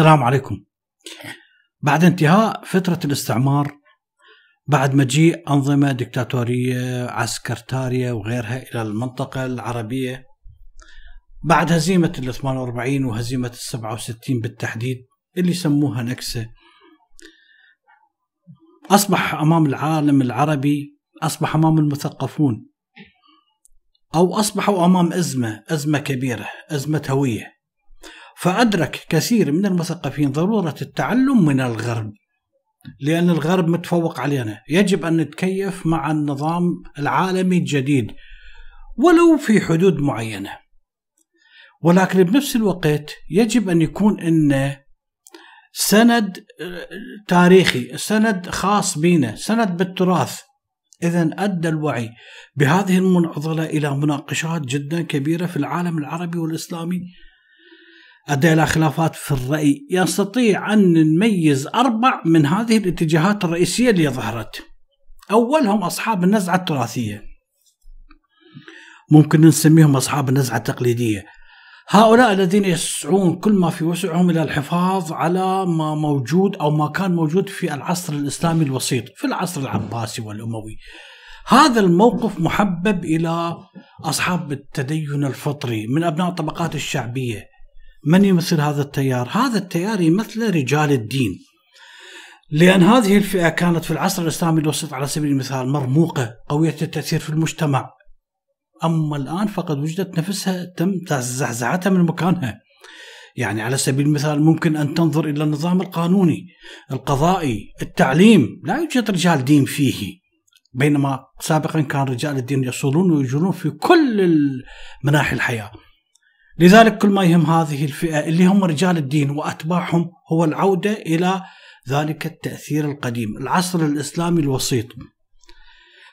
السلام عليكم بعد انتهاء فترة الاستعمار بعد مجيء أنظمة دكتاتورية عسكرتارية وغيرها إلى المنطقة العربية بعد هزيمة ال 48 وهزيمة ال 67 بالتحديد اللي سموها نكسة أصبح أمام العالم العربي أصبح أمام المثقفون أو أصبحوا أمام أزمة أزمة كبيرة أزمة هوية فأدرك كثير من المثقفين ضرورة التعلم من الغرب لأن الغرب متفوق علينا يجب أن نتكيف مع النظام العالمي الجديد ولو في حدود معينة ولكن بنفس الوقت يجب أن يكون أن سند آه، تاريخي سند خاص بنا سند بالتراث إذا أدى الوعي بهذه المنعضلة إلى مناقشات جدا كبيرة في العالم العربي والإسلامي أدى إلى خلافات في الرأي يستطيع أن نميز أربع من هذه الاتجاهات الرئيسية اللي ظهرت أولهم أصحاب النزعة التراثية ممكن نسميهم أصحاب النزعة التقليدية هؤلاء الذين يسعون كل ما في وسعهم إلى الحفاظ على ما موجود أو ما كان موجود في العصر الإسلامي الوسيط في العصر العباسي والأموي هذا الموقف محبب إلى أصحاب التدين الفطري من أبناء الطبقات الشعبية من يمثل هذا التيار؟ هذا التيار يمثل رجال الدين لأن هذه الفئة كانت في العصر الإسلامي الوسط على سبيل المثال مرموقة قوية التأثير في المجتمع أما الآن فقد وجدت نفسها تم زعزعتها من مكانها يعني على سبيل المثال ممكن أن تنظر إلى النظام القانوني القضائي التعليم لا يوجد رجال دين فيه بينما سابقا كان رجال الدين يصولون ويجولون في كل مناحي الحياه لذلك كل ما يهم هذه الفئة اللي هم رجال الدين وأتباعهم هو العودة إلى ذلك التأثير القديم العصر الإسلامي الوسيط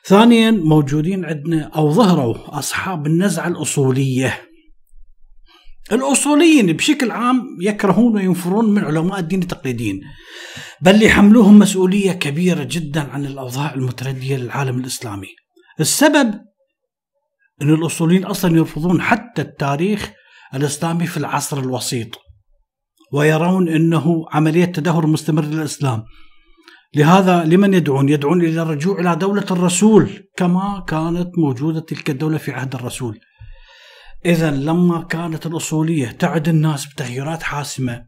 ثانيا موجودين عندنا أو ظهروا أصحاب النزعة الأصولية الأصوليين بشكل عام يكرهون وينفرون من علماء الدين التقليديين بل يحملوهم مسؤولية كبيرة جدا عن الأوضاع المتردية للعالم الإسلامي السبب أن الأصوليين أصلا يرفضون حتى التاريخ الإسلامي في العصر الوسيط ويرون أنه عملية تدهور مستمر للإسلام لهذا لمن يدعون؟ يدعون إلى الرجوع إلى دولة الرسول كما كانت موجودة تلك الدولة في عهد الرسول إذا لما كانت الأصولية تعد الناس بتغييرات حاسمة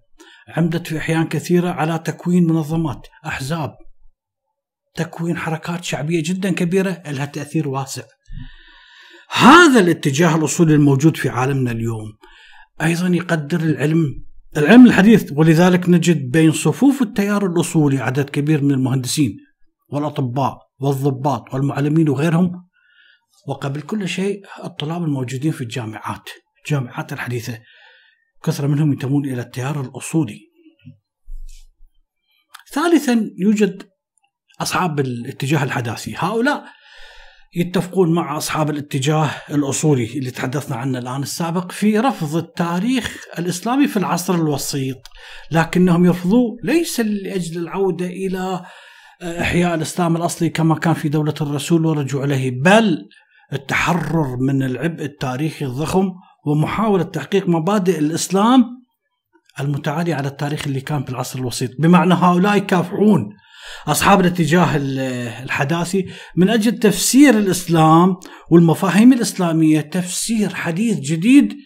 عمدت في أحيان كثيرة على تكوين منظمات أحزاب تكوين حركات شعبية جدا كبيرة لها تأثير واسع هذا الاتجاه الاصولي الموجود في عالمنا اليوم ايضا يقدر العلم العلم الحديث ولذلك نجد بين صفوف التيار الاصولي عدد كبير من المهندسين والاطباء والضباط والمعلمين وغيرهم وقبل كل شيء الطلاب الموجودين في الجامعات الجامعات الحديثه كثره منهم ينتمون الى التيار الاصولي ثالثا يوجد اصحاب الاتجاه الحداثي هؤلاء يتفقون مع اصحاب الاتجاه الاصولي اللي تحدثنا عنه الان السابق في رفض التاريخ الاسلامي في العصر الوسيط، لكنهم يرفضوه ليس لاجل العوده الى آه، احياء الاسلام الاصلي كما كان في دوله الرسول والرجوع اليه، بل التحرر من العبء التاريخي الضخم ومحاوله تحقيق مبادئ الاسلام المتعاليه على التاريخ اللي كان في العصر الوسيط، بمعنى هؤلاء يكافحون أصحاب الاتجاه الحداثي من أجل تفسير الإسلام والمفاهيم الإسلامية تفسير حديث جديد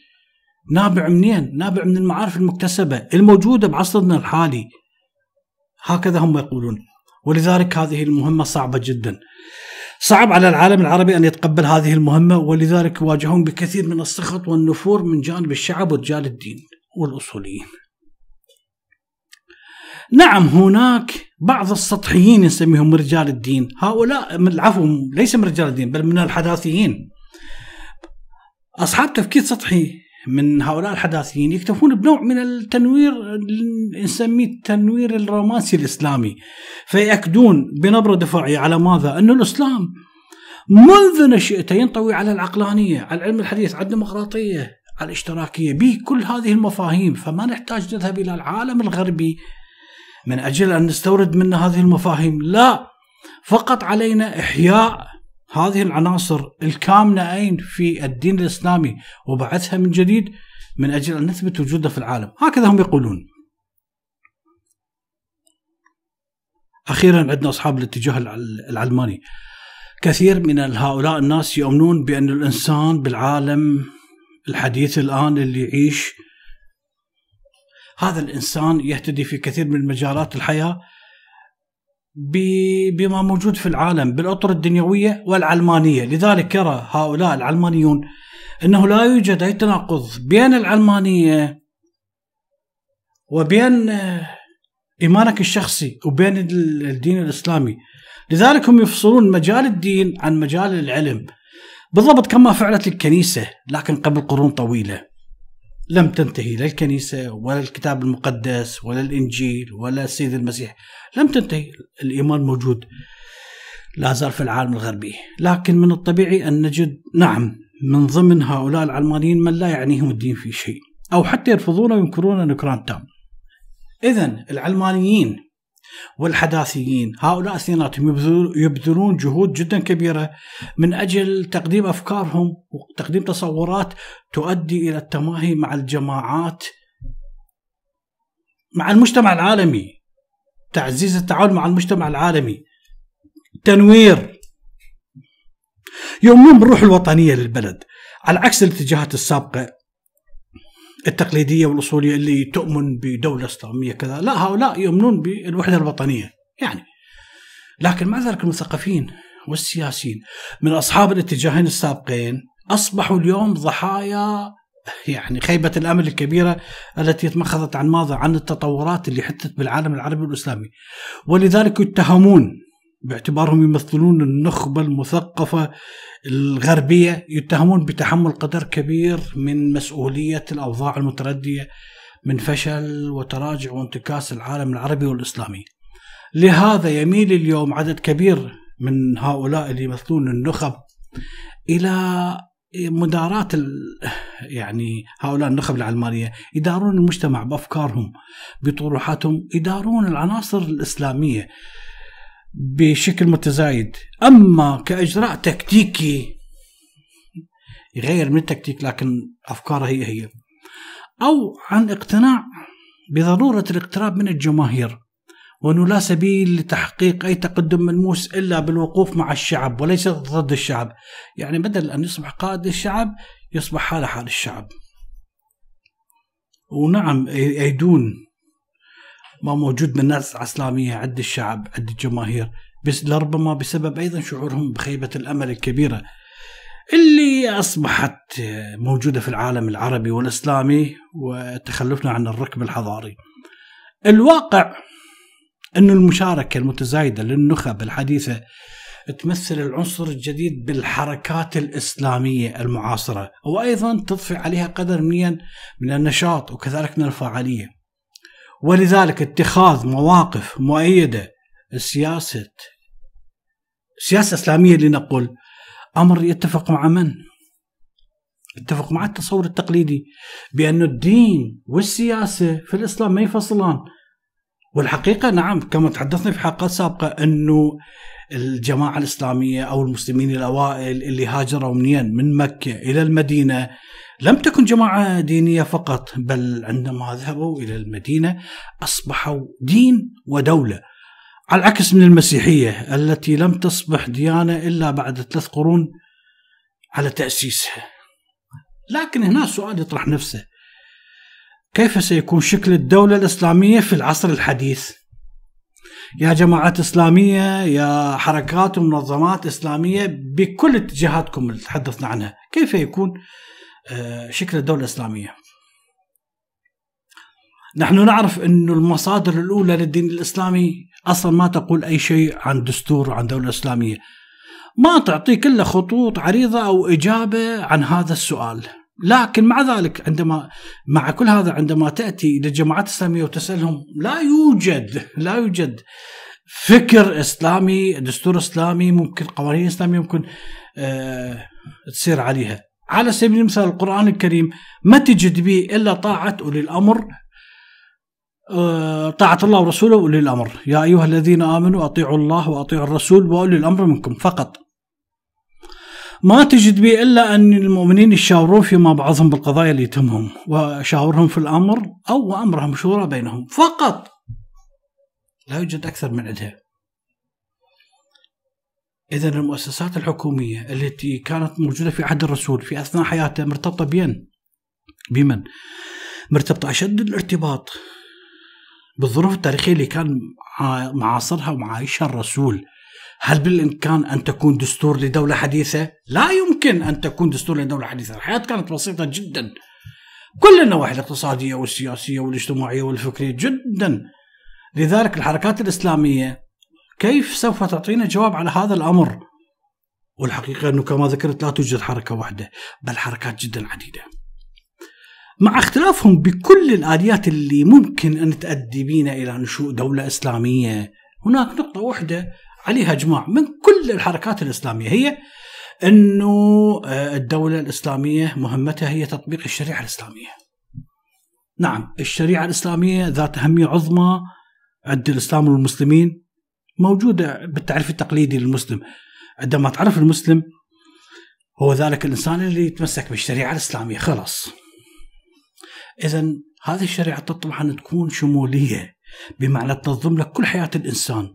نابع منين؟ نابع من المعارف المكتسبة الموجودة بعصرنا الحالي هكذا هم يقولون ولذلك هذه المهمة صعبة جدا صعب على العالم العربي أن يتقبل هذه المهمة ولذلك يواجهون بكثير من السخط والنفور من جانب الشعب ورجال الدين والأصوليين نعم هناك بعض السطحيين نسميهم رجال الدين هؤلاء من العفو ليس من رجال الدين بل من الحداثيين أصحاب تفكير سطحي من هؤلاء الحداثيين يكتفون بنوع من التنوير نسميه التنوير الرومانسي الاسلامي فيأكدون بنبره دفاعيه على ماذا؟ أن الاسلام منذ نشأته ينطوي على العقلانيه، على العلم الحديث، على الديمقراطيه، على الاشتراكيه، به كل هذه المفاهيم فما نحتاج نذهب الى العالم الغربي من اجل ان نستورد منه هذه المفاهيم لا فقط علينا احياء هذه العناصر الكامنه اين في الدين الاسلامي وبعثها من جديد من اجل ان نثبت وجوده في العالم هكذا هم يقولون اخيرا عندنا اصحاب الاتجاه العلماني كثير من هؤلاء الناس يؤمنون بان الانسان بالعالم الحديث الان اللي يعيش هذا الانسان يهتدي في كثير من مجالات الحياه بما موجود في العالم بالاطر الدنيويه والعلمانيه، لذلك يرى هؤلاء العلمانيون انه لا يوجد اي تناقض بين العلمانيه وبين آه، ايمانك الشخصي وبين الدين الاسلامي. لذلك هم يفصلون مجال الدين عن مجال العلم. بالضبط كما فعلت الكنيسه لكن قبل قرون طويله. لم تنتهي لا الكنيسة ولا الكتاب المقدس ولا الإنجيل ولا السيد المسيح لم تنتهي الإيمان موجود لا زال في العالم الغربي لكن من الطبيعي أن نجد نعم من ضمن هؤلاء العلمانيين من لا يعنيهم الدين في شيء أو حتى يرفضونه وينكرونه نكران تام إذا العلمانيين والحداثيين هؤلاء اثنيناتهم يبذلون جهود جدا كبيرة من أجل تقديم أفكارهم وتقديم تصورات تؤدي إلى التماهي مع الجماعات مع المجتمع العالمي تعزيز التعاون مع المجتمع العالمي تنوير يؤمنون بالروح الوطنية للبلد على عكس الاتجاهات السابقة التقليديه والاصوليه اللي تؤمن بدوله اسلاميه كذا، لا هؤلاء يؤمنون بالوحده الوطنيه يعني. لكن مع ذلك المثقفين والسياسيين من اصحاب الاتجاهين السابقين اصبحوا اليوم ضحايا يعني خيبة الأمل الكبيرة التي تمخضت عن ماذا؟ عن التطورات اللي حدثت بالعالم العربي والإسلامي ولذلك يتهمون باعتبارهم يمثلون النخبة المثقفة الغربية يتهمون بتحمل قدر كبير من مسؤولية الأوضاع المتردية من فشل وتراجع وانتكاس العالم العربي والإسلامي لهذا يميل اليوم عدد كبير من هؤلاء اللي يمثلون النخب إلى مداراة يعني هؤلاء النخب العلمانية يدارون المجتمع بأفكارهم بطروحاتهم يدارون العناصر الإسلامية بشكل متزايد أما كإجراء تكتيكي يغير من التكتيك لكن أفكاره هي هي أو عن اقتناع بضرورة الاقتراب من الجماهير وأنه لا سبيل لتحقيق أي تقدم ملموس إلا بالوقوف مع الشعب وليس ضد الشعب يعني بدل أن يصبح قائد الشعب يصبح حال حال الشعب ونعم يدون ما موجود من ناس عسلاميه عند الشعب عند الجماهير بس لربما بسبب ايضا شعورهم بخيبه الامل الكبيره اللي اصبحت موجوده في العالم العربي والاسلامي وتخلفنا عن الركب الحضاري. الواقع أن المشاركه المتزايده للنخب الحديثه تمثل العنصر الجديد بالحركات الاسلاميه المعاصره وايضا تضفي عليها قدر من من النشاط وكذلك من الفعاليه. ولذلك اتخاذ مواقف مؤيده لسياسه سياسه اسلاميه لنقل امر يتفق مع من؟ اتفق مع التصور التقليدي بأن الدين والسياسة في الإسلام ما ينفصلان والحقيقة نعم كما تحدثنا في حلقات سابقة أنه الجماعة الإسلامية أو المسلمين الأوائل اللي هاجروا منين من مكة إلى المدينة لم تكن جماعة دينية فقط بل عندما ذهبوا إلى المدينة أصبحوا دين ودولة على العكس من المسيحية التي لم تصبح ديانة إلا بعد ثلاث قرون على تأسيسها لكن هنا السؤال يطرح نفسه كيف سيكون شكل الدولة الإسلامية في العصر الحديث؟ يا جماعات إسلامية يا حركات ومنظمات إسلامية بكل اتجاهاتكم اللي تحدثنا عنها كيف يكون آه، شكل الدولة الإسلامية نحن نعرف أن المصادر الأولى للدين الإسلامي أصلا ما تقول أي شيء عن دستور عن دولة إسلامية ما تعطيك إلا خطوط عريضة أو إجابة عن هذا السؤال لكن مع ذلك عندما مع كل هذا عندما تأتي للجماعات الإسلامية وتسألهم لا يوجد لا يوجد فكر إسلامي دستور إسلامي ممكن قوانين إسلامية ممكن آه، تصير عليها على سبيل المثال القرآن الكريم ما تجد به إلا طاعة أولي الأمر آه، طاعة الله ورسوله وأولي الأمر يا أيها الذين آمنوا أطيعوا الله وأطيعوا الرسول وأولي الأمر منكم فقط ما تجد به إلا أن المؤمنين يشاورون فيما بعضهم بالقضايا اللي يتمهم وشاورهم في الأمر أو أمرهم شورى بينهم فقط لا يوجد أكثر من عندها إذا المؤسسات الحكومية التي كانت موجودة في عهد الرسول في أثناء حياته مرتبطة بين بمن؟ مرتبطة أشد الارتباط بالظروف التاريخية اللي كان معاصرها ومعايشها الرسول هل بالإمكان أن تكون دستور لدولة حديثة؟ لا يمكن أن تكون دستور لدولة حديثة الحياة كانت بسيطة جدا كل النواحي الاقتصادية والسياسية والاجتماعية والفكرية جدا لذلك الحركات الإسلامية كيف سوف تعطينا جواب على هذا الامر؟ والحقيقه انه كما ذكرت لا توجد حركه واحده بل حركات جدا عديده. مع اختلافهم بكل الاليات اللي ممكن ان تؤدي بنا الى نشوء دوله اسلاميه، هناك نقطه واحده عليها اجماع من كل الحركات الاسلاميه هي انه آه، الدوله الاسلاميه مهمتها هي تطبيق الشريعه الاسلاميه. نعم الشريعه الاسلاميه ذات اهميه عظمى عند الاسلام والمسلمين موجودة بالتعريف التقليدي للمسلم عندما تعرف المسلم هو ذلك الإنسان اللي يتمسك بالشريعة الإسلامية خلاص إذا هذه الشريعة تطمح أن تكون شمولية بمعنى تنظم لك كل حياة الإنسان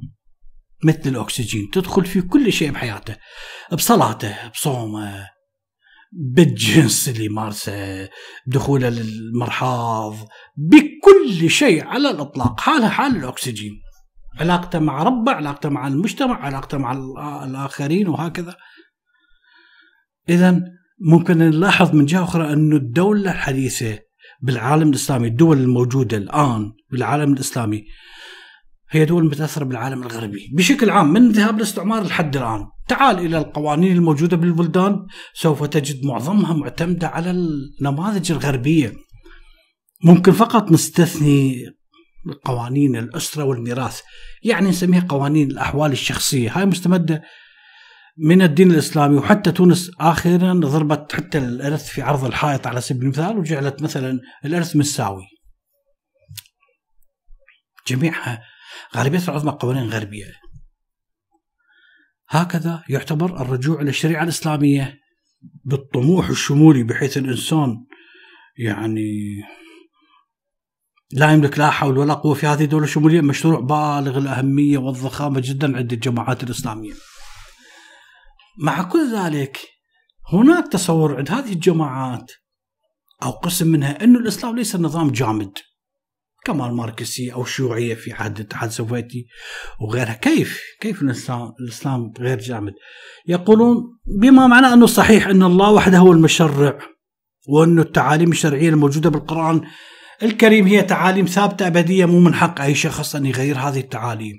مثل الأكسجين تدخل في كل شيء بحياته بصلاته بصومه بالجنس اللي يمارسه بدخوله للمرحاض بكل شيء على الإطلاق حالها حال الأكسجين علاقته مع ربه علاقته مع المجتمع علاقته مع الآخرين وهكذا إذا ممكن نلاحظ من جهة أخرى أن الدولة الحديثة بالعالم الإسلامي الدول الموجودة الآن بالعالم الإسلامي هي دول متأثرة بالعالم الغربي بشكل عام من ذهاب الاستعمار لحد الآن تعال إلى القوانين الموجودة بالبلدان سوف تجد معظمها معتمدة على النماذج الغربية ممكن فقط نستثني قوانين الأسرة والميراث يعني نسميها قوانين الأحوال الشخصية هاي مستمدة من الدين الإسلامي وحتى تونس آخرا ضربت حتى الإرث في عرض الحائط على سبيل المثال وجعلت مثلا الإرث مساوي جميعها غالبية العظمى قوانين غربية هكذا يعتبر الرجوع إلى الشريعة الإسلامية بالطموح الشمولي بحيث الإنسان يعني لا يملك لا حول ولا قوه في هذه الدوله الشموليه مشروع بالغ الاهميه والضخامه جدا عند الجماعات الاسلاميه. مع كل ذلك هناك تصور عند هذه الجماعات او قسم منها انه الاسلام ليس نظام جامد كما الماركسي او الشيوعيه في عهد الاتحاد السوفيتي وغيرها، كيف؟ كيف الاسلام غير جامد؟ يقولون بما معناه انه صحيح ان الله وحده هو المشرع وان التعاليم الشرعيه الموجوده بالقران الكريم هي تعاليم ثابتة أبدية مو من حق أي شخص أن يغير هذه التعاليم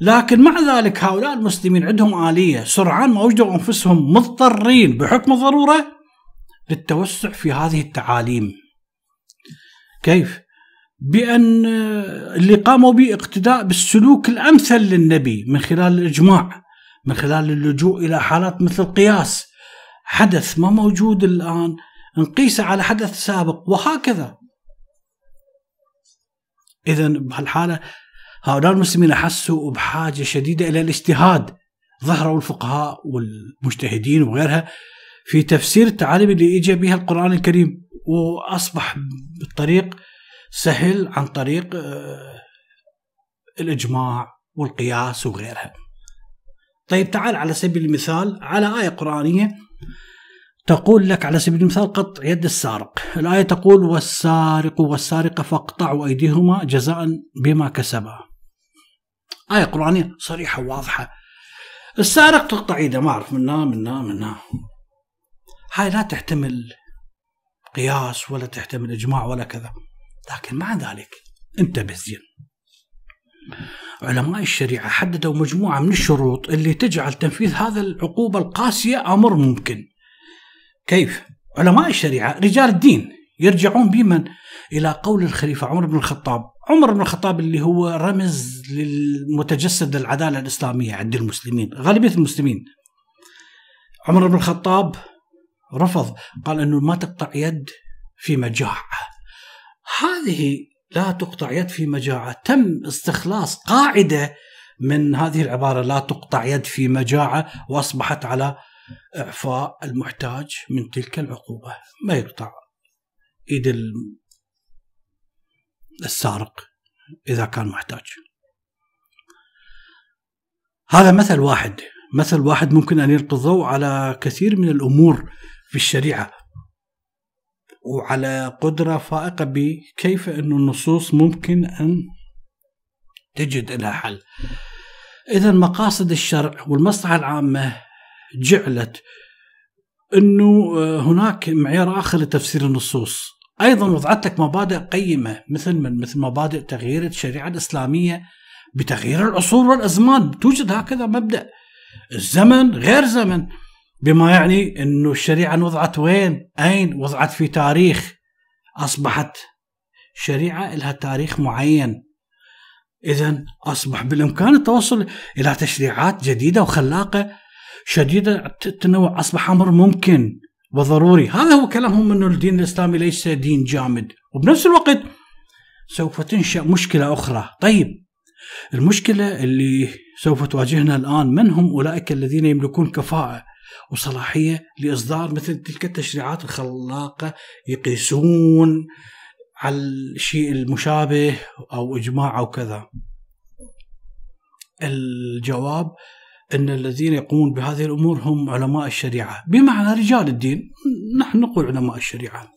لكن مع ذلك هؤلاء المسلمين عندهم آلية سرعان ما وجدوا أنفسهم مضطرين بحكم الضرورة للتوسع في هذه التعاليم كيف؟ بأن اللي قاموا به اقتداء بالسلوك الأمثل للنبي من خلال الإجماع من خلال اللجوء إلى حالات مثل القياس حدث ما موجود الآن نقيسه على حدث سابق وهكذا اذا بهالحاله هؤلاء المسلمين احسوا بحاجه شديده الى الاجتهاد ظهروا الفقهاء والمجتهدين وغيرها في تفسير التعاليم اللي اجى بها القران الكريم واصبح بالطريق سهل عن طريق آه، الاجماع والقياس وغيرها. طيب تعال على سبيل المثال على ايه قرانيه تقول لك على سبيل المثال قطع يد السارق الآية تقول والسارق والسارقة فاقطعوا أيديهما جزاء بما كسبا آية قرآنية صريحة واضحة السارق تقطع ايده ما أعرف منا منا منا هاي لا تحتمل قياس ولا تحتمل إجماع ولا كذا لكن مع ذلك انتبه زين علماء الشريعة حددوا مجموعة من الشروط اللي تجعل تنفيذ هذا العقوبة القاسية أمر ممكن كيف؟ علماء الشريعة رجال الدين يرجعون بمن إلى قول الخليفة عمر بن الخطاب عمر بن الخطاب اللي هو رمز للمتجسد للعدالة الإسلامية عند المسلمين غالبية المسلمين عمر بن الخطاب رفض قال أنه ما تقطع يد في مجاعة هذه لا تقطع يد في مجاعة تم استخلاص قاعدة من هذه العبارة لا تقطع يد في مجاعة وأصبحت على إعفاء المحتاج من تلك العقوبة ما يقطع إيد السارق إذا كان محتاج هذا مثل واحد مثل واحد ممكن أن يلقي الضوء على كثير من الأمور في الشريعة وعلى قدرة فائقة بكيف أن النصوص ممكن أن تجد لها حل إذا مقاصد الشرع والمصلحة العامة جعلت انه آه، هناك معيار اخر لتفسير النصوص ايضا وضعت لك مبادئ قيمه مثل من مثل مبادئ تغيير الشريعه الاسلاميه بتغيير العصور والازمان توجد هكذا مبدا الزمن غير زمن بما يعني انه الشريعه وضعت وين؟ اين؟ وضعت في تاريخ اصبحت شريعه لها تاريخ معين اذا اصبح بالامكان التوصل الى تشريعات جديده وخلاقه شديدة التنوع أصبح أمر ممكن وضروري هذا هو كلامهم أن الدين الإسلامي ليس دين جامد وبنفس الوقت سوف تنشأ مشكلة أخرى طيب المشكلة اللي سوف تواجهنا الآن من هم أولئك الذين يملكون كفاءة وصلاحية لإصدار مثل تلك التشريعات الخلاقة يقيسون على الشيء المشابه أو إجماع أو كذا الجواب أن الذين يقومون بهذه الأمور هم علماء الشريعة بمعنى رجال الدين نحن نقول علماء الشريعة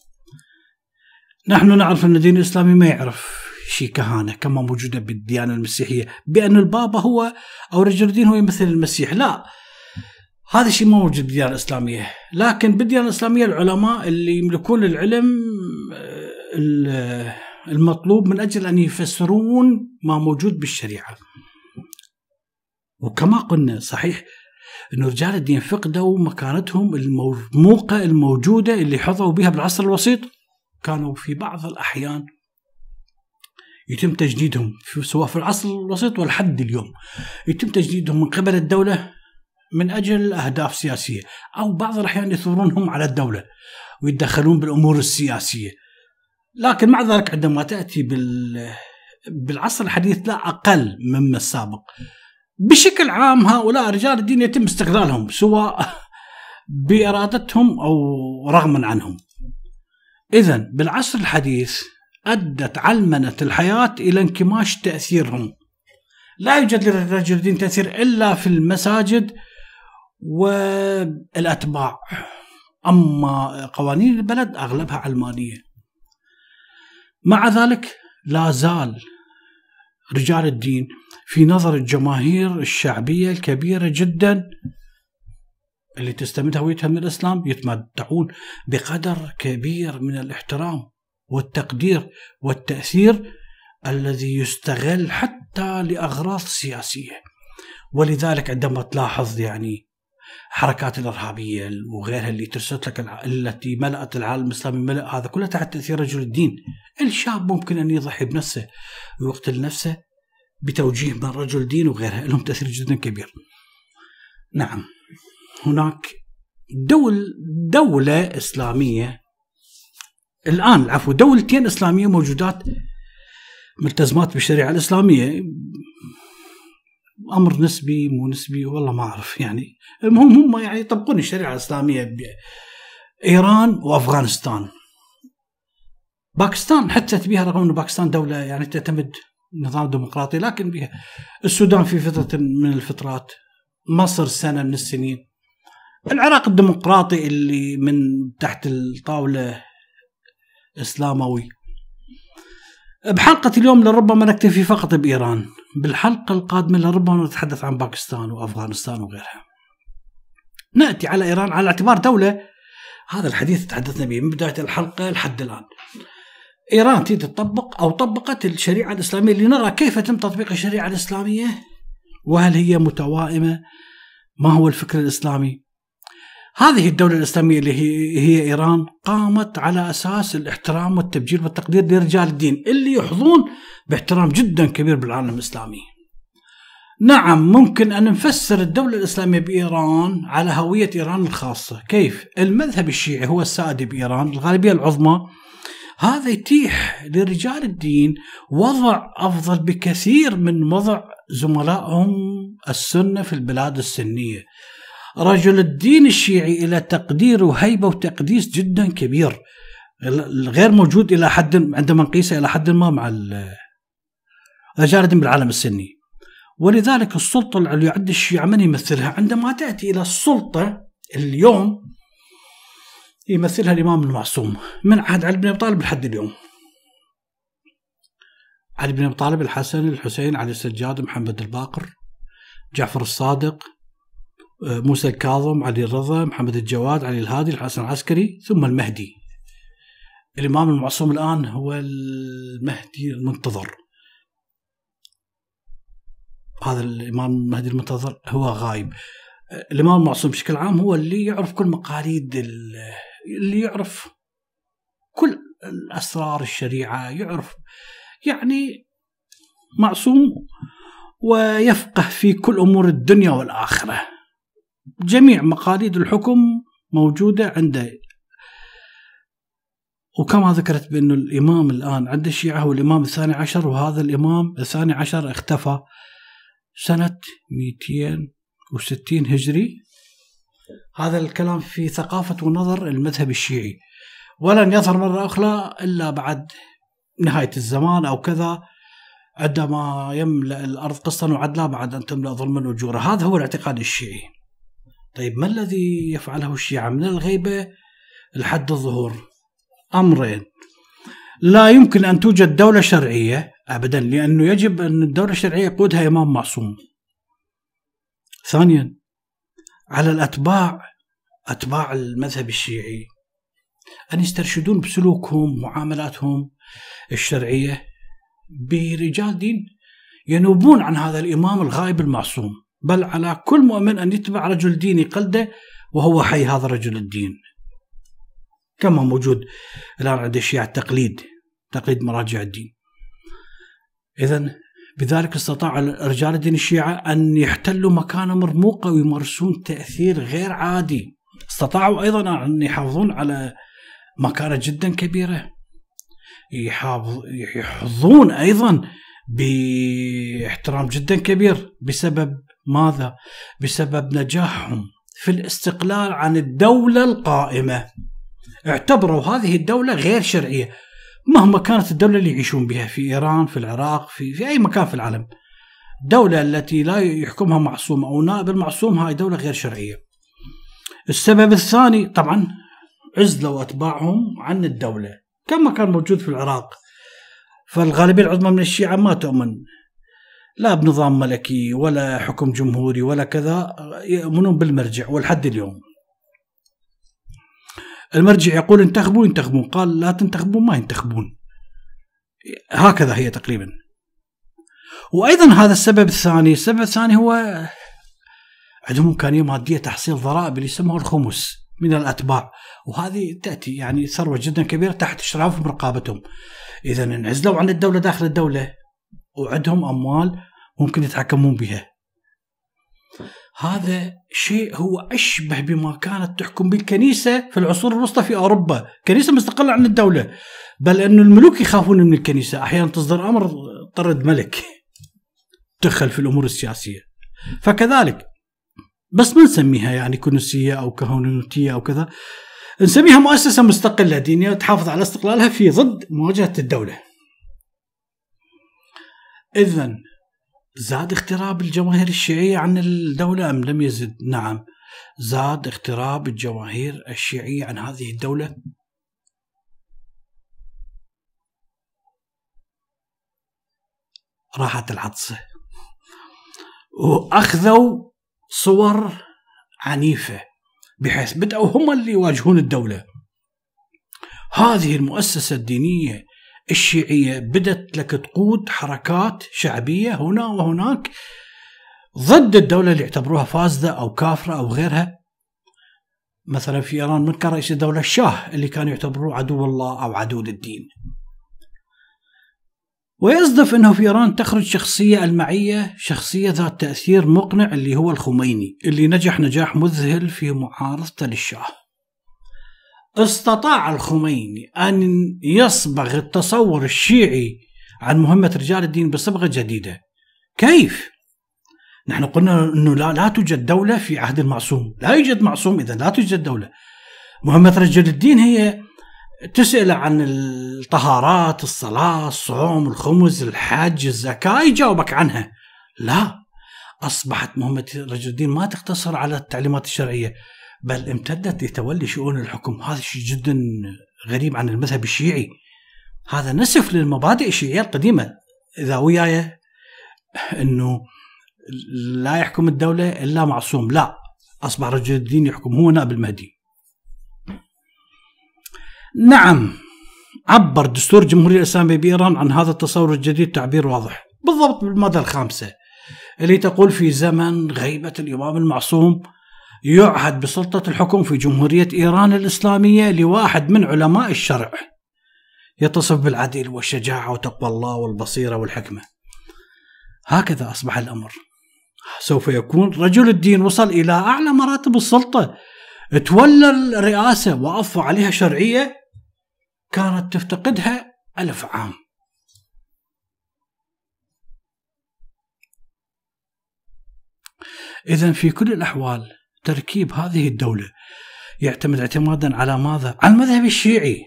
نحن نعرف أن الدين الإسلامي ما يعرف شيء كهانة كما موجودة بالديانة المسيحية بأن البابا هو أو رجل الدين هو يمثل المسيح لا هذا الشيء ما موجود بالديانة الإسلامية لكن بالديانة الإسلامية العلماء اللي يملكون العلم آه، المطلوب من أجل أن يفسرون ما موجود بالشريعة وكما قلنا صحيح انه رجال الدين فقدوا مكانتهم المرموقه الموجوده اللي حظوا بها بالعصر الوسيط كانوا في بعض الاحيان يتم تجديدهم سواء في العصر الوسيط والحد اليوم يتم تجديدهم من قبل الدوله من اجل اهداف سياسيه او بعض الاحيان يثورونهم على الدوله ويتدخلون بالامور السياسيه لكن مع ذلك عندما تاتي بال بالعصر الحديث لا اقل مما السابق بشكل عام هؤلاء رجال الدين يتم استغلالهم سواء بارادتهم او رغما عنهم. اذا بالعصر الحديث ادت علمنه الحياه الى انكماش تاثيرهم. لا يوجد لرجال الدين تاثير الا في المساجد والاتباع. اما قوانين البلد اغلبها علمانيه. مع ذلك لا زال رجال الدين في نظر الجماهير الشعبية الكبيرة جدا اللي تستمد هويتها من الإسلام يتمتعون بقدر كبير من الاحترام والتقدير والتأثير الذي يستغل حتى لأغراض سياسية ولذلك عندما تلاحظ يعني الحركات الارهابيه وغيرها اللي ترسلت لك التي ملأت العالم الاسلامي ملأ هذا كله تحت تاثير رجل الدين. الشاب ممكن ان يضحي بنفسه ويقتل نفسه بتوجيه من رجل دين وغيرها لهم تاثير جدا كبير. نعم هناك دول دوله اسلاميه الان عفوا دولتين اسلاميه موجودات ملتزمات بالشريعه الاسلاميه امر نسبي مو نسبي والله ما اعرف يعني المهم هم يعني يطبقون الشريعه الاسلاميه ايران وافغانستان باكستان حتى بها رغم ان باكستان دوله يعني تعتمد نظام ديمقراطي لكن بها السودان في فتره من الفترات مصر سنه من السنين العراق الديمقراطي اللي من تحت الطاوله اسلاموي بحلقه اليوم لربما نكتفي فقط بايران بالحلقة القادمة لربما نتحدث عن باكستان وأفغانستان وغيرها نأتي على إيران على اعتبار دولة هذا الحديث تحدثنا به من بداية الحلقة لحد الآن إيران تريد تطبق أو طبقت الشريعة الإسلامية لنرى كيف تم تطبيق الشريعة الإسلامية وهل هي متوائمة ما هو الفكر الإسلامي هذه الدولة الإسلامية اللي هي, هي إيران قامت على أساس الاحترام والتبجيل والتقدير لرجال الدين اللي يحظون باحترام جدا كبير بالعالم الإسلامي نعم ممكن أن نفسر الدولة الإسلامية بإيران على هوية إيران الخاصة كيف؟ المذهب الشيعي هو السائد بإيران الغالبية العظمى هذا يتيح لرجال الدين وضع أفضل بكثير من وضع زملائهم السنة في البلاد السنية رجل الدين الشيعي إلى تقدير وهيبة وتقديس جدا كبير غير موجود إلى حد عندما نقيسه إلى حد ما مع أجارد بالعالم السني ولذلك السلطة العليا عند الشيعة من يمثلها عندما تأتي إلى السلطة اليوم يمثلها الإمام المعصوم من عهد علي بن أبي طالب لحد اليوم علي بن أبي طالب الحسن الحسين علي السجاد محمد الباقر جعفر الصادق آه، موسى الكاظم علي الرضا محمد الجواد علي الهادي الحسن العسكري ثم المهدي الإمام المعصوم الآن هو المهدي المنتظر هذا الإمام المهدي المنتظر هو غايب آه، الإمام المعصوم بشكل عام هو اللي يعرف كل مقاليد اللي يعرف كل الأسرار الشريعة يعرف يعني معصوم ويفقه في كل أمور الدنيا والآخرة جميع مقاليد الحكم موجودة عنده وكما ذكرت بأنه الإمام الآن عند الشيعة هو الإمام الثاني عشر وهذا الإمام الثاني عشر اختفى سنة 260 هجري هذا الكلام في ثقافة ونظر المذهب الشيعي ولن يظهر مرة أخرى إلا بعد نهاية الزمان أو كذا عندما يملأ الأرض قسطا وعدلا بعد أن تملأ ظلما وجورا هذا هو الاعتقاد الشيعي طيب ما الذي يفعله الشيعة من الغيبة لحد الظهور أمرين لا يمكن أن توجد دولة شرعية أبدا لأنه يجب أن الدولة الشرعية يقودها إمام معصوم ثانيا على الأتباع أتباع المذهب الشيعي أن يسترشدون بسلوكهم معاملاتهم الشرعية برجال دين ينوبون عن هذا الإمام الغائب المعصوم بل على كل مؤمن أن يتبع رجل ديني قلده وهو حي هذا رجل الدين كما موجود الآن عند الشيعة التقليد تقليد مراجع الدين إذا بذلك استطاع رجال الدين الشيعة أن يحتلوا مكانة مرموقة ويمارسون تأثير غير عادي استطاعوا أيضا أن يحافظون على مكانة جدا كبيرة يحافظون أيضا باحترام جدا كبير بسبب ماذا؟ بسبب نجاحهم في الاستقلال عن الدولة القائمة اعتبروا هذه الدولة غير شرعية مهما كانت الدولة اللي يعيشون بها في إيران في العراق في, في أي مكان في العالم الدولة التي لا يحكمها معصوم أو نائب المعصوم هاي دولة غير شرعية السبب الثاني طبعا عزلوا أتباعهم عن الدولة كما كان موجود في العراق فالغالبية العظمى من الشيعة ما تؤمن لا بنظام ملكي ولا حكم جمهوري ولا كذا يؤمنون بالمرجع ولحد اليوم المرجع يقول انتخبوا ينتخبون قال لا تنتخبون ما ينتخبون هكذا هي تقريبا وايضا هذا السبب الثاني السبب الثاني هو عندهم امكانيه ماديه تحصيل ضرائب اللي يسموها الخمس من الاتباع وهذه تاتي يعني ثروه جدا كبيره تحت اشرافهم ورقابتهم اذا انعزلوا عن الدوله داخل الدوله وعندهم اموال ممكن يتحكمون بها. هذا شيء هو اشبه بما كانت تحكم به الكنيسه في العصور الوسطى في اوروبا، كنيسه مستقله عن الدوله، بل انه الملوك يخافون من الكنيسه، احيانا تصدر امر طرد ملك تدخل في الامور السياسيه. فكذلك بس ما نسميها يعني كنسيه او كهنوتيه او كذا، نسميها مؤسسه مستقله دينيه تحافظ على استقلالها في ضد مواجهه الدوله. إذا زاد اغتراب الجماهير الشيعية عن الدولة أم لم يزد؟ نعم زاد اغتراب الجماهير الشيعية عن هذه الدولة راحت العطسة وأخذوا صور عنيفة بحيث بدأوا هم اللي يواجهون الدولة هذه المؤسسة الدينية الشيعية بدت لك تقود حركات شعبية هنا وهناك ضد الدولة اللي يعتبروها فاسدة أو كافرة أو غيرها مثلا في إيران من كان رئيس الدولة الشاه اللي كانوا يعتبروه عدو الله أو عدو للدين ويصدف أنه في إيران تخرج شخصية ألمعية شخصية ذات تأثير مقنع اللي هو الخميني اللي نجح نجاح مذهل في معارضته للشاه استطاع الخميني أن يصبغ التصور الشيعي عن مهمة رجال الدين بصبغة جديدة كيف؟ نحن قلنا أنه لا, لا توجد دولة في عهد المعصوم لا يوجد معصوم إذا لا توجد دولة مهمة رجال الدين هي تسأل عن الطهارات الصلاة الصوم الخمس الحج الزكاة يجاوبك عنها لا أصبحت مهمة رجل الدين ما تقتصر على التعليمات الشرعية بل امتدت لتولي شؤون الحكم هذا شيء جدا غريب عن المذهب الشيعي هذا نسف للمبادئ الشيعية القديمة إذا وياي أنه لا يحكم الدولة إلا معصوم لا أصبح رجل الدين يحكم هو نائب المهدي نعم عبر دستور الجمهورية الإسلامية بإيران عن هذا التصور الجديد تعبير واضح بالضبط بالمادة الخامسة اللي تقول في زمن غيبة الإمام المعصوم يعهد بسلطة الحكم في جمهورية إيران الإسلامية لواحد من علماء الشرع يتصف بالعدل والشجاعة وتقوى الله والبصيرة والحكمة هكذا أصبح الأمر سوف يكون رجل الدين وصل إلى أعلى مراتب السلطة تولى الرئاسة وأضفى عليها شرعية كانت تفتقدها ألف عام إذا في كل الأحوال تركيب هذه الدولة يعتمد اعتمادا على ماذا؟ على المذهب الشيعي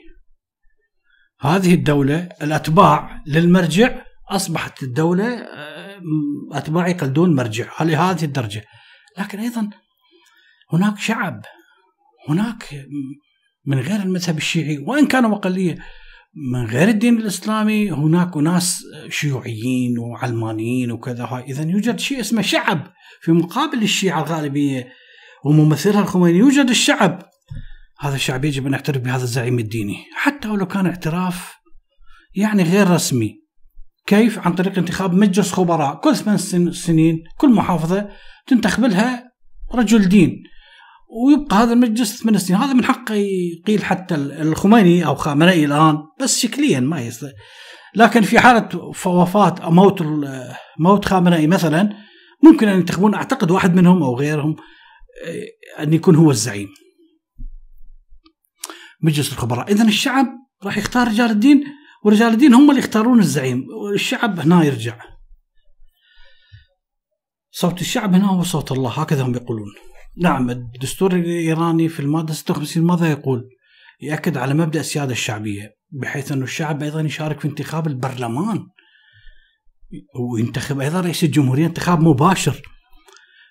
هذه الدولة الأتباع للمرجع أصبحت الدولة آه، أتباع يقلدون مرجع لهذه الدرجة لكن أيضا هناك شعب هناك من غير المذهب الشيعي وإن كانوا أقلية من غير الدين الإسلامي هناك ناس شيوعيين وعلمانيين وكذا إذا يوجد شيء اسمه شعب في مقابل الشيعة الغالبية وممثلها الخميني يوجد الشعب هذا الشعب يجب أن يعترف بهذا الزعيم الديني حتى ولو كان اعتراف يعني غير رسمي كيف عن طريق انتخاب مجلس خبراء كل ثمان سنين كل محافظة تنتخب لها رجل دين ويبقى هذا المجلس ثمان سنين هذا من حقه يقيل حتى الخميني أو خامنئي الآن بس شكليا ما يصدر لكن في حالة وفاة أو موت موت خامنئي مثلا ممكن أن ينتخبون أعتقد واحد منهم أو غيرهم آه، ان يكون هو الزعيم مجلس الخبراء اذا الشعب راح يختار رجال الدين ورجال الدين هم اللي يختارون الزعيم والشعب هنا يرجع صوت الشعب هنا هو صوت الله هكذا هم يقولون نعم الدستور الايراني في الماده 56 ماذا يقول؟ يأكد على مبدأ السيادة الشعبية بحيث أن الشعب أيضا يشارك في انتخاب البرلمان وينتخب أيضا رئيس الجمهورية انتخاب مباشر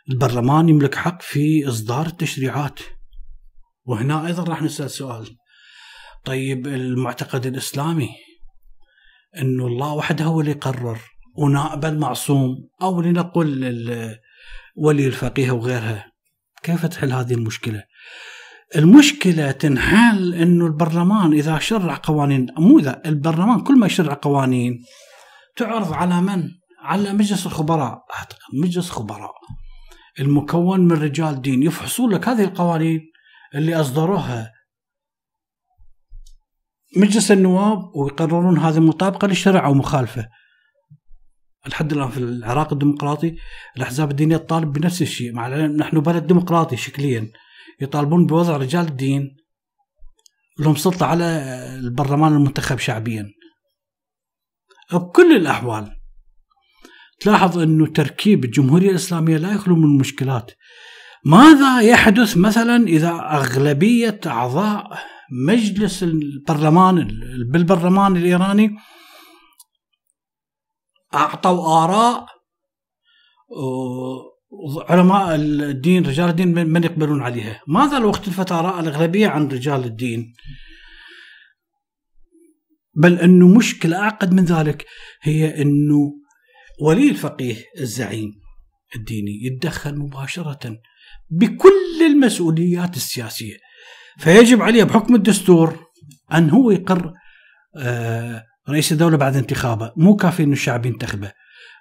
البرلمان يملك حق في اصدار التشريعات وهنا ايضا راح نسال سؤال طيب المعتقد الاسلامي انه الله وحده هو اللي يقرر ونائب المعصوم او لنقل ولي الفقيه وغيرها كيف تحل هذه المشكله؟ المشكله تنحل انه البرلمان اذا شرع قوانين مو اذا البرلمان كل ما يشرع قوانين تعرض على من؟ على مجلس الخبراء اعتقد مجلس خبراء المكون من رجال دين يفحصون لك هذه القوانين اللي أصدروها مجلس النواب ويقررون هذه مطابقة للشرع أو مخالفة لحد الآن في العراق الديمقراطي الأحزاب الدينية تطالب بنفس الشيء مع العلم نحن بلد ديمقراطي شكليا يطالبون بوضع رجال الدين لهم سلطة على البرلمان المنتخب شعبيا بكل الأحوال تلاحظ أنه تركيب الجمهورية الإسلامية لا يخلو من مشكلات ماذا يحدث مثلا إذا أغلبية أعضاء مجلس البرلمان بالبرلمان الإيراني أعطوا آراء أه، علماء الدين رجال الدين من يقبلون عليها ماذا لو اختلفت آراء الأغلبية عن رجال الدين بل أنه مشكلة أعقد من ذلك هي أنه ولي الفقيه الزعيم الديني يتدخل مباشرة بكل المسؤوليات السياسية فيجب عليه بحكم الدستور أن هو يقر آه، رئيس الدولة بعد انتخابه مو كافي أن الشعب ينتخبه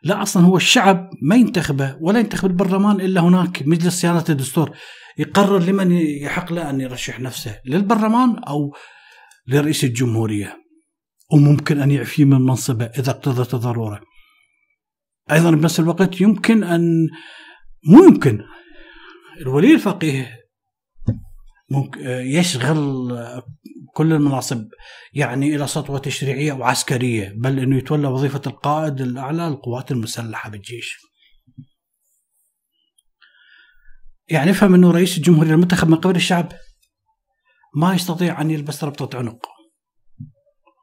لا أصلا هو الشعب ما ينتخبه ولا ينتخب البرلمان إلا هناك مجلس صيانة الدستور يقرر لمن يحق له أن يرشح نفسه للبرلمان أو لرئيس الجمهورية وممكن أن يعفيه من منصبه إذا اقتضت الضرورة أيضا بنفس الوقت يمكن أن ممكن الولي الفقيه ممكن يشغل كل المناصب يعني إلى سطوة تشريعية وعسكرية بل أنه يتولى وظيفة القائد الأعلى للقوات المسلحة بالجيش يعني افهم أنه رئيس الجمهورية المنتخب من قبل الشعب ما يستطيع أن يلبس ربطة عنق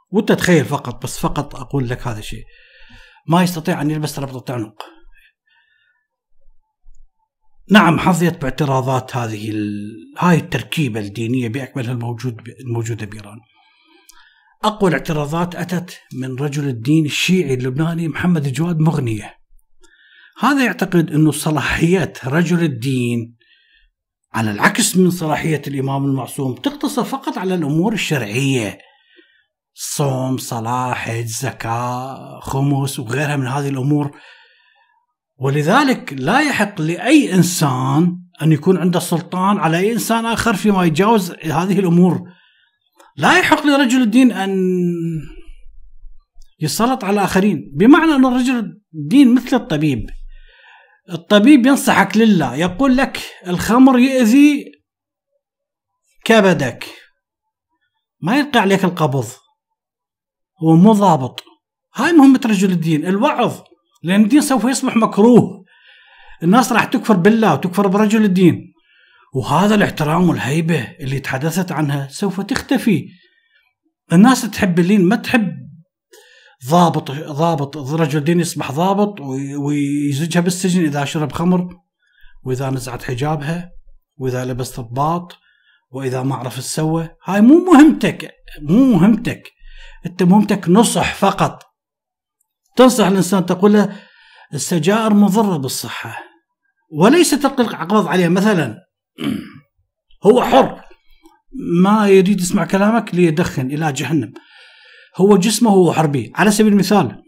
وأنت تخيل فقط بس فقط أقول لك هذا الشيء ما يستطيع أن يلبس ربطة عنق نعم حظيت باعتراضات هذه ال... هاي التركيبة الدينية بأكملها الموجود الموجودة بإيران أقوى الاعتراضات أتت من رجل الدين الشيعي اللبناني محمد جواد مغنية هذا يعتقد انه صلاحية رجل الدين على العكس من صلاحية الإمام المعصوم تقتصر فقط على الأمور الشرعية صوم صلاة حج زكاة خمس وغيرها من هذه الأمور ولذلك لا يحق لأي إنسان أن يكون عنده سلطان على أي إنسان آخر فيما يتجاوز هذه الأمور لا يحق لرجل الدين أن يسلط على الآخرين بمعنى أن رجل الدين مثل الطبيب الطبيب ينصحك لله يقول لك الخمر يؤذي كبدك ما يلقي عليك القبض هو مو ضابط هاي مهمة رجل الدين الوعظ لأن الدين سوف يصبح مكروه الناس راح تكفر بالله وتكفر برجل الدين وهذا الاحترام والهيبة اللي تحدثت عنها سوف تختفي الناس تحب اللين ما تحب ضابط ضابط رجل الدين يصبح ضابط ويزجها بالسجن اذا شرب خمر واذا نزعت حجابها واذا لبست ضباط واذا ما عرف سوى هاي مو مهمتك مو مهمتك أنت مهمتك نصح فقط تنصح الإنسان تقول له السجائر مضرة بالصحة وليس تلقي القبض عليها مثلا هو حر ما يريد يسمع كلامك ليدخن إلى جهنم هو جسمه هو حربي على سبيل المثال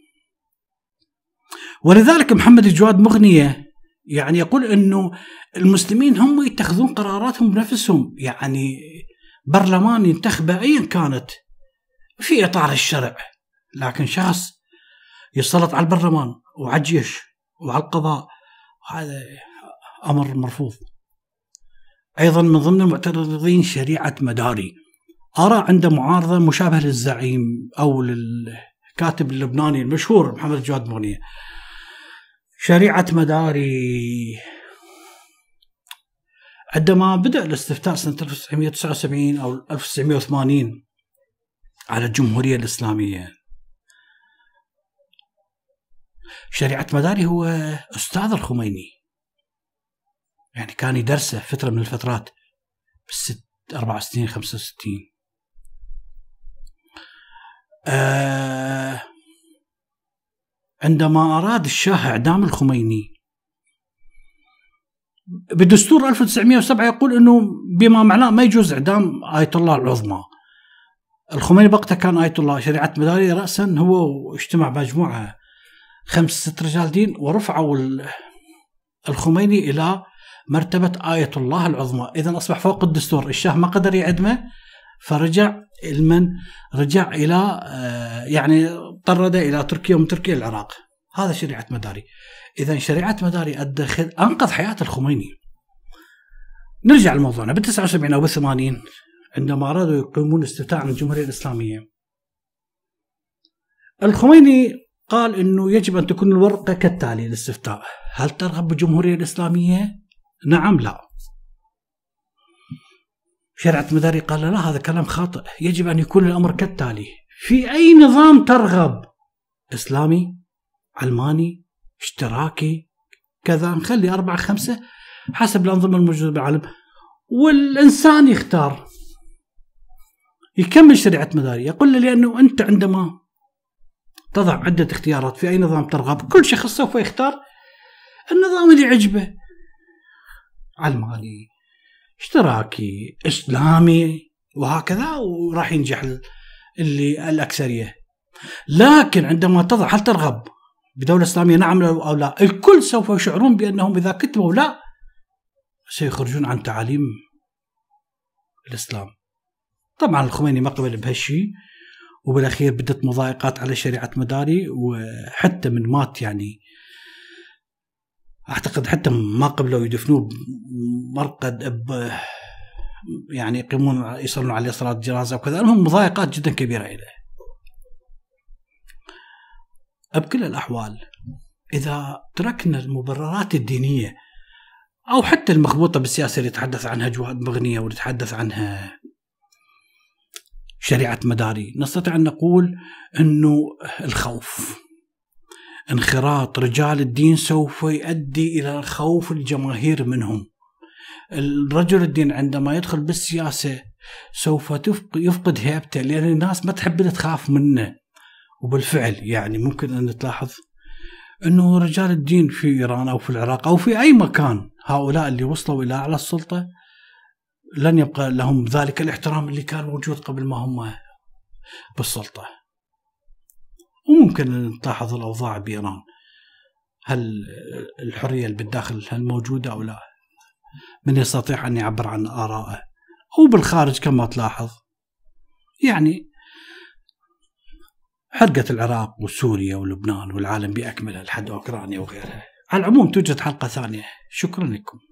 ولذلك محمد الجواد مغنية يعني يقول أنه المسلمين هم يتخذون قراراتهم بنفسهم يعني برلمان ينتخبه أيا كانت في إطار الشرع لكن شخص يسلط على البرلمان وعلى الجيش وعلى القضاء هذا أمر مرفوض أيضا من ضمن المعترضين شريعة مداري أرى عنده معارضة مشابهة للزعيم أو للكاتب اللبناني المشهور محمد جواد مونيه شريعة مداري عندما بدأ الاستفتاء سنة 1979 أو 1980 على الجمهورية الإسلامية شريعة مداري هو أستاذ الخميني يعني كان يدرسه فترة من الفترات بالست خمسة 65 آه عندما أراد الشاه إعدام الخميني بالدستور 1907 يقول أنه بما معناه ما يجوز إعدام آية الله العظمى الخميني بقته كان آية الله شريعة مداري رأسا هو واجتمع مجموعة خمس ست رجال دين ورفعوا الخميني إلى مرتبة آية الله العظمى إذا أصبح فوق الدستور الشاه ما قدر يعدمه فرجع المن رجع إلى آه، يعني طرد إلى تركيا ومن تركيا العراق هذا شريعة مداري إذا شريعة مداري أدخل أنقذ حياة الخميني نرجع لموضوعنا بال 79 أو بال 80 عندما أرادوا يقيمون استفتاء عن الجمهورية الإسلامية الخميني قال أنه يجب أن تكون الورقة كالتالي للاستفتاء هل ترغب بالجمهورية الإسلامية؟ نعم لا شرعة مداري قال لا هذا كلام خاطئ يجب أن يكون الأمر كالتالي في أي نظام ترغب إسلامي علماني اشتراكي كذا نخلي أربعة خمسة حسب الأنظمة الموجودة بالعالم والإنسان يختار يكمل شريعة مداري يقول لأنه أنت عندما تضع عدة اختيارات في أي نظام ترغب كل شخص سوف يختار النظام اللي عجبه علماني اشتراكي إسلامي وهكذا وراح ينجح اللي الأكثرية لكن عندما تضع هل ترغب بدولة إسلامية نعم أو لا الكل سوف يشعرون بأنهم إذا كتبوا لا سيخرجون عن تعاليم الإسلام طبعا الخميني ما قبل بهالشيء وبالاخير بدت مضايقات على شريعه مداري وحتى من مات يعني اعتقد حتى ما قبلوا يدفنوه بمرقد يعني يقيمون يصلون عليه صلاه جنازه وكذا المهم مضايقات جدا كبيره له بكل الاحوال اذا تركنا المبررات الدينيه او حتى المخبوطه بالسياسه اللي تحدث عنها جواد مغنيه تحدث عنها شريعة مداري نستطيع أن نقول أنه الخوف انخراط رجال الدين سوف يؤدي إلى خوف الجماهير منهم الرجل الدين عندما يدخل بالسياسة سوف يفقد هيبته لأن الناس ما تحب تخاف منه وبالفعل يعني ممكن أن تلاحظ أنه رجال الدين في إيران أو في العراق أو في أي مكان هؤلاء اللي وصلوا إلى أعلى السلطة لن يبقى لهم ذلك الاحترام اللي كان موجود قبل ما هم بالسلطة وممكن تلاحظ الأوضاع بإيران هل الحرية اللي بالداخل هل موجودة أو لا من يستطيع أن يعبر عن آرائه أو بالخارج كما تلاحظ يعني حرقة العراق وسوريا ولبنان والعالم بأكمله لحد أوكرانيا وغيرها على العموم توجد حلقة ثانية شكرا لكم